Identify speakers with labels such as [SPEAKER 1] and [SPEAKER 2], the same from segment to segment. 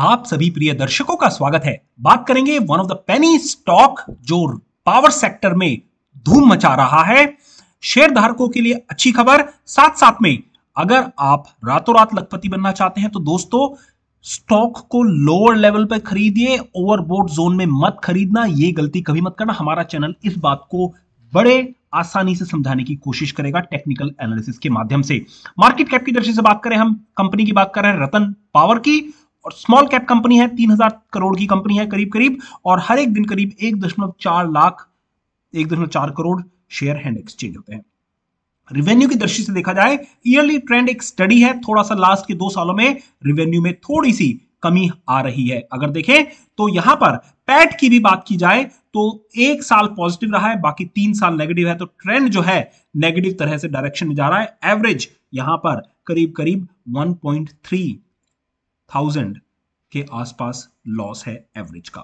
[SPEAKER 1] आप सभी प्रिय दर्शकों का स्वागत है बात करेंगे one of the penny stock जो पावर सेक्टर में धूम मचा रहा है शेयर धारकों के लिए अच्छी खबर साथ साथ में अगर आप रातों रात लखपति बनना चाहते हैं तो दोस्तों स्टॉक को लोअर लेवल पर खरीदिए ओवरबोर्ड जोन में मत खरीदना ये गलती कभी मत करना हमारा चैनल इस बात को बड़े आसानी से समझाने की कोशिश करेगा टेक्निकल एनालिसिस के माध्यम से मार्केट कैप की दृष्टि से बात करें हम कंपनी की बात कर रहे हैं रतन पावर की और स्मॉल कैप कंपनी है तीन हजार करोड़ की कंपनी है करीब करीब और हर एक दिन करीब एक दशमलव चार लाख एक दशमलव चार करोड़ शेयर हैंड एक्सचेंज होते हैं रिवेन्यू की दृष्टि से देखा जाए ईयरली ट्रेंड एक स्टडी है थोड़ा सा लास्ट के दो सालों में रिवेन्यू में थोड़ी सी कमी आ रही है अगर देखें तो यहां पर पैट की भी बात की जाए तो एक साल पॉजिटिव रहा है बाकी तीन साल नेगेटिव है तो ट्रेंड जो है नेगेटिव तरह से डायरेक्शन में जा रहा है एवरेज यहां पर करीब करीब थाउजेंड के आसपास लॉस है एवरेज का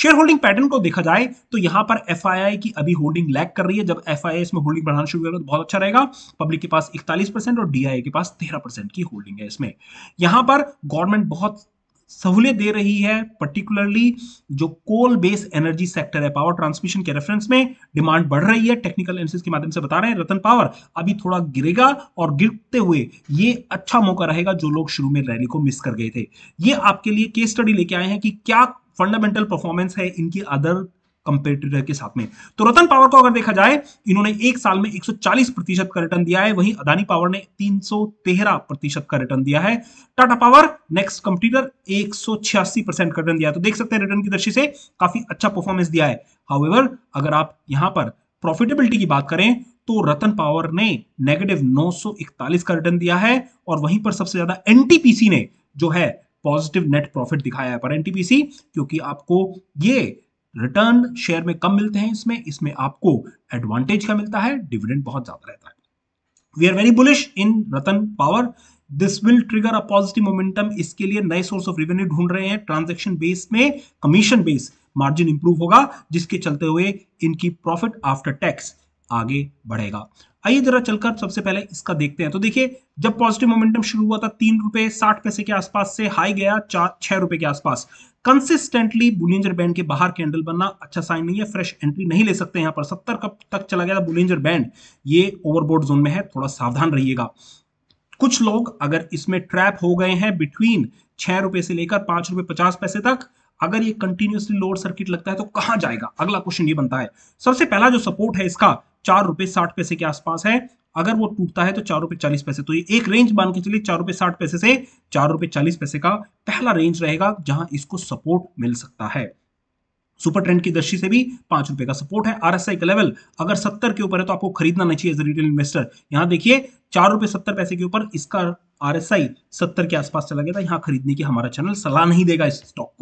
[SPEAKER 1] शेयर होल्डिंग पैटर्न को देखा जाए तो यहां पर एफ की अभी होल्डिंग लैक कर रही है जब एफ इसमें होल्डिंग बढ़ाना शुरू करेगा तो बहुत अच्छा रहेगा पब्लिक के पास इकतालीस परसेंट और डीआईए के पास तेरह परसेंट की होल्डिंग है इसमें यहां पर गवर्नमेंट बहुत सहूलियत दे रही है पर्टिकुलरली जो कोल बेस एनर्जी सेक्टर है पावर ट्रांसमिशन के रेफरेंस में डिमांड बढ़ रही है टेक्निकल एनालिसिस के माध्यम से बता रहे हैं रतन पावर अभी थोड़ा गिरेगा और गिरते हुए ये अच्छा मौका रहेगा जो लोग शुरू में रैली को मिस कर गए थे ये आपके लिए केस स्टडी लेके आए हैं कि क्या फंडामेंटल परफॉर्मेंस है इनकी अदर कंपेटिटर के साथ में तो रतन पावर को अगर देखा जाए इन्होंने एक साल में 140 प्रतिशत का रिटर्न दिया है वहीं अदानी पावर ने 313 प्रतिशत का रिटर्न दिया है टाटा पावर नेक्स्ट कंपटीटर एक परसेंट का रिटर्न दिया है तो देख सकते हैं रिटर्न की दृष्टि से काफी अच्छा परफॉर्मेंस दिया है हाउएवर अगर आप यहां पर प्रॉफिटेबिलिटी की बात करें तो रतन पावर ने नेगेटिव नौ का रिटर्न दिया है और वहीं पर सबसे ज्यादा एनटीपीसी ने जो है पॉजिटिव नेट प्रॉफिट दिखाया है पर एनटीपीसी क्योंकि आपको ये रिटर्न शेयर में कम मिलते हैं इसमें इसमें आपको एडवांटेज का मिलता है डिविडेंड बहुत ज्यादा रहता है we are very bullish in Ratan Power this will trigger a positive momentum इसके लिए नए सोर्स ऑफ रेवेन्यू ढूंढ रहे हैं ट्रांजेक्शन बेस में कमीशन बेस मार्जिन इंप्रूव होगा जिसके चलते हुए इनकी प्रॉफिट आफ्टर टैक्स आगे बढ़ेगा आइए जरा चलकर सबसे पहले इसका देखते हैं तो देखिए जब पॉजिटिव मोमेंटम शुरू हुआ था तीन रुपए साठ पैसे के आसपास से हाई गया चार छह रुपए के आसपास कंसिस्टेंटली बुलिंजर बैंड के बाहर कैंडल बनना अच्छा साइन नहीं है फ्रेश एंट्री नहीं ले सकते यहां पर सत्तर कप तक चला गया था बुलिंजर बैंड ये ओवरबोर्ड जोन में है थोड़ा सावधान रहिएगा कुछ लोग अगर इसमें ट्रैप हो गए हैं बिटवीन छह रुपए से लेकर पांच रुपए पचास पैसे तक अगर ये कंटिन्यूसली लोड सर्किट लगता है तो कहां जाएगा अगला क्वेश्चन ये बनता है सबसे पहला जो सपोर्ट है इसका चार रुपए साठ पैसे के आसपास है अगर वो टूटता है तो चार रुपए चालीस पैसे तो ये एक रेंज मान के चलिए चार रुपए साठ पैसे से चार रुपए चालीस पैसे का पहला रेंज रहेगा जहां इसको सपोर्ट मिल सकता है सुपर ट्रेंड की दृष्टि से भी पांच रुपए का सपोर्ट है आरएसआई का लेवल अगर सत्तर के ऊपर है तो आपको खरीदना नहीं चाहिए रिटेल इन्वेस्टर यहां देखिए चार रुपए सत्तर पैसे के ऊपर इसका आरएसआई सत्तर के आसपास चला गया था यहां खरीदने की हमारा चैनल सलाह नहीं देगा इस स्टॉक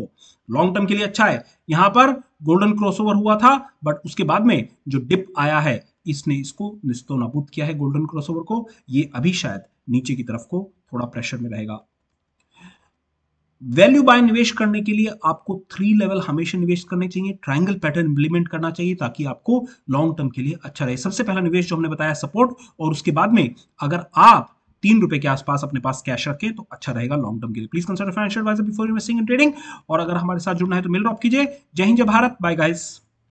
[SPEAKER 1] लॉन्ग टर्म के लिए अच्छा है यहां पर गोल्डन क्रॉसओवर हुआ था बट उसके बाद में जो डिप आया है इसने इसको निस्तो नबूत किया है गोल्डन क्रॉसओवर को ये अभी शायद नीचे की तरफ को थोड़ा प्रेशर में रहेगा वैल्यू बाय निवेश करने के लिए आपको थ्री लेवल हमेशा निवेश करने चाहिए ट्रायंगल पैटर्न इंप्लीमेंट करना चाहिए ताकि आपको लॉन्ग टर्म के लिए अच्छा रहे सबसे पहला निवेश जो हमने बताया सपोर्ट और उसके बाद में अगर आप तीन रुपए के आसपास अपने पास कैश रखें तो अच्छा रहेगा लॉन्ग टर्म के लिए please consult a financial advisor before investing in trading और अगर हमारे साथ जुड़ना है तो मिल ड्रॉप कीजिए जय हिंद जय भारत बाय गाइस